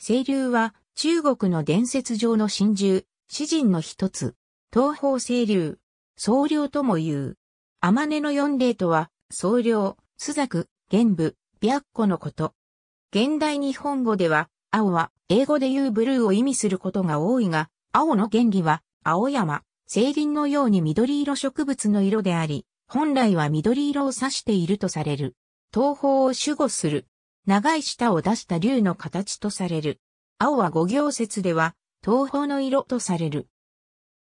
清流は中国の伝説上の真珠、詩人の一つ、東方清流、総領とも言う。天音の四例とは、総領、朱作、玄武、白虎のこと。現代日本語では、青は英語で言うブルーを意味することが多いが、青の原理は、青山、青林のように緑色植物の色であり、本来は緑色を指しているとされる。東方を守護する長い舌を出した竜の形とされる。青は五行節では、東方の色とされる。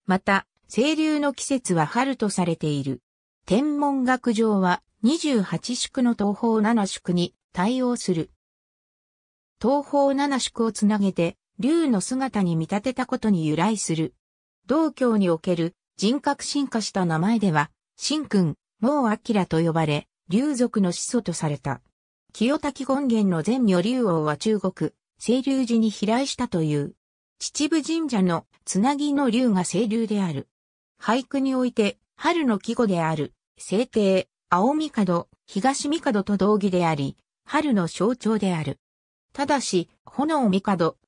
また、清流の季節は春とされている。天文学上は28宿の東方七宿に対応する。東方七宿をつなげて、竜の姿に見立てたことに由来する。道教における人格進化した名前では、神君、もう明と呼ばれ、竜族の始祖とされた。清滝権現の前女流王は中国、清流寺に飛来したという。秩父神社のつなぎの竜が清流である。俳句において、春の季語である、清帝、青帝、東帝と同義であり、春の象徴である。ただし、炎帝、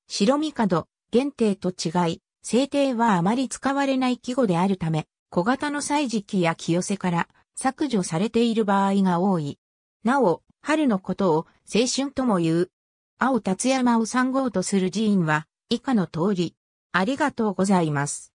白帝、限定と違い、清帝はあまり使われない季語であるため、小型の歳時期や清瀬から削除されている場合が多い。なお、春のことを青春とも言う。青達山を参号とする寺院は以下の通り。ありがとうございます。